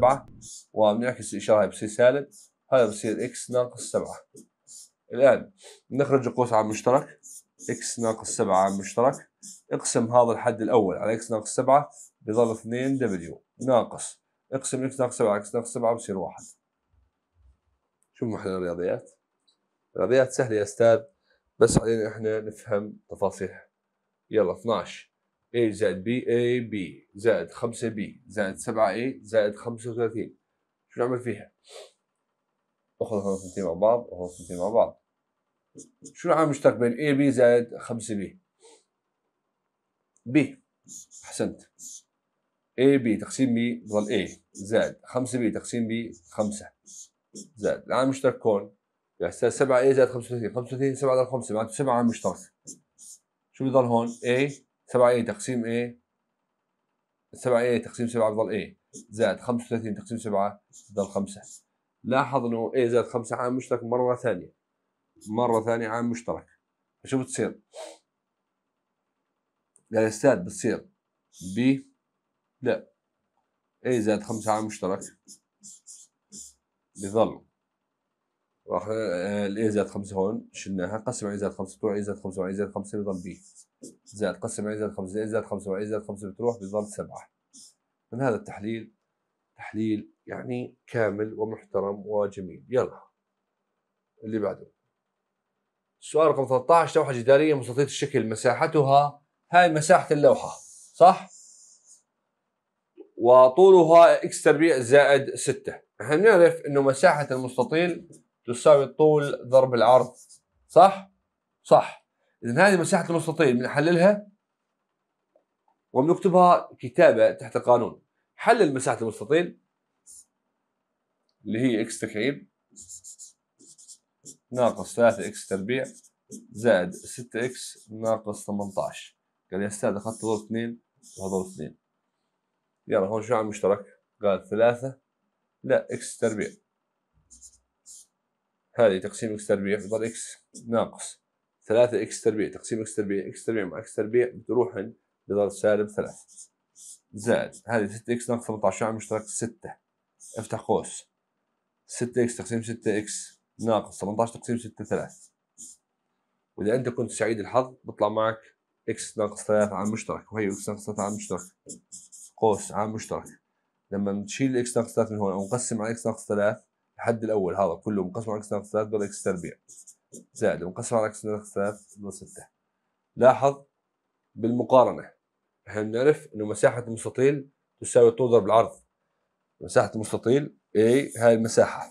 7 وبنعكس الإشارة بسي سالب هذا بصير إكس ناقص 7 الآن نخرج القوس على المشترك إكس ناقص 7 على المشترك اقسم هذا الحد الأول على إكس ناقص 7 بظل 2 دبليو ناقص اقسم إكس ناقص 7 على إكس ناقص 7 بصير 1 شو احنا الرياضيات الرياضيات سهلة يا أستاذ بس علينا احنا نفهم تفاصيلها يلا 12 A زائد B A B زائد 5 B زائد 7 A زائد 35 شو نعمل فيها؟ اخذ هالثنتين مع بعض اخذ هالثنتين مع بعض شو العامل المشترك بين A B زائد 5 B؟ B احسنت A B تقسيم B بضل A زائد 5 B تقسيم B 5 زائد العامل المشترك هون يحتاج 7 A زائد 35 35 7 على 5 معناته 7 عامل مشترك شو بضل هون A 7 a تقسيم a 7 a تقسيم 7 بضل a زائد 35 تقسيم 7 بضل 5 لاحظ انه a زائد 5 عامل مشترك مره ثانيه مره ثانيه عامل مشترك شو بتصير؟ قال يعني استاذ بتصير ب لا a زائد 5 عامل مشترك بظل راح الاي آه، زائد 5 هون شلناها قسم على زائد 5 بتروح اي زائد 5 على زائد 5 بضل بي زائد قسم على زائد 5 اي زائد 5 على زائد 5 بتروح بضل 7 من هذا التحليل تحليل يعني كامل ومحترم وجميل يلا اللي بعده السؤال رقم 13 لوحة جدارية مستطيلة الشكل مساحتها هاي مساحة اللوحة صح؟ وطولها اكس تربيع زائد 6 احنا بنعرف انه مساحة المستطيل تساوي الطول ضرب العرض صح؟ صح إذا هذه مساحة المستطيل بنحللها وبنكتبها كتابة تحت القانون حلل مساحة المستطيل اللي هي اكس تكعيب ناقص 3 اكس تربيع زائد 6 اكس ناقص 18 قال يا استاذ اخذت هذول اثنين وهذول اثنين يلا هون شو عم مشترك؟ قال 3 لا اكس تربيع هذه تقسيم اكس تربيع يفضل اكس ناقص 3 اكس تربيع تقسيم اكس تربيع اكس تربيع مع اكس تربيع بتروح بضرب سالب 3 زائد هذه 6 اكس ناقص 18 عامل مشترك 6 افتح قوس 6 اكس تقسيم 6 اكس ناقص 18 تقسيم 6 3 واذا انت كنت سعيد الحظ بيطلع معك اكس ناقص 3 عام مشترك وهي اكس ناقص 3 عام مشترك قوس عام مشترك لما نشيل اكس ناقص 3 من هون او نقسم على اكس ناقص 3 الحد الاول هذا كله مقسم على اكس ناقص 3 بضع اكس تربيع زائد مقسم على اكس ناقص 3 بضع 6 لاحظ بالمقارنه احنا بنعرف انه مساحه المستطيل تساوي الطول ضرب العرض مساحه المستطيل اي هاي المساحه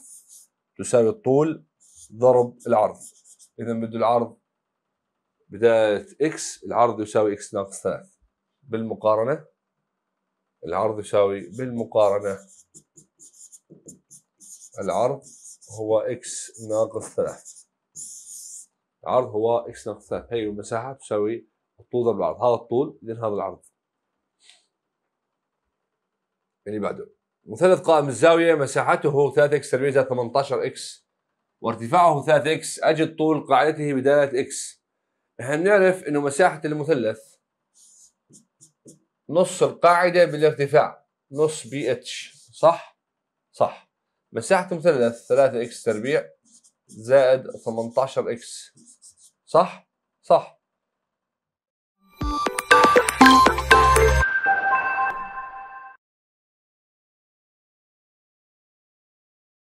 تساوي الطول ضرب العرض اذا بده العرض بدايه اكس العرض يساوي اكس ناقص 3 بالمقارنه العرض يساوي بالمقارنه العرض هو x ناقص 3 العرض هو x ناقص 3 هي المساحه تساوي الطول ضرب العرض هذا الطول اذا هذا العرض اللي يعني بعده مثلث قائم الزاويه مساحته 3 x تربيع زائد 18 18x وارتفاعه 3 x اجد طول قاعدته بداله x احنا بنعرف انه مساحه المثلث نص القاعده بالارتفاع نص بي صح مساحة مثلث 3 اكس تربيع زائد 18 اكس صح؟ صح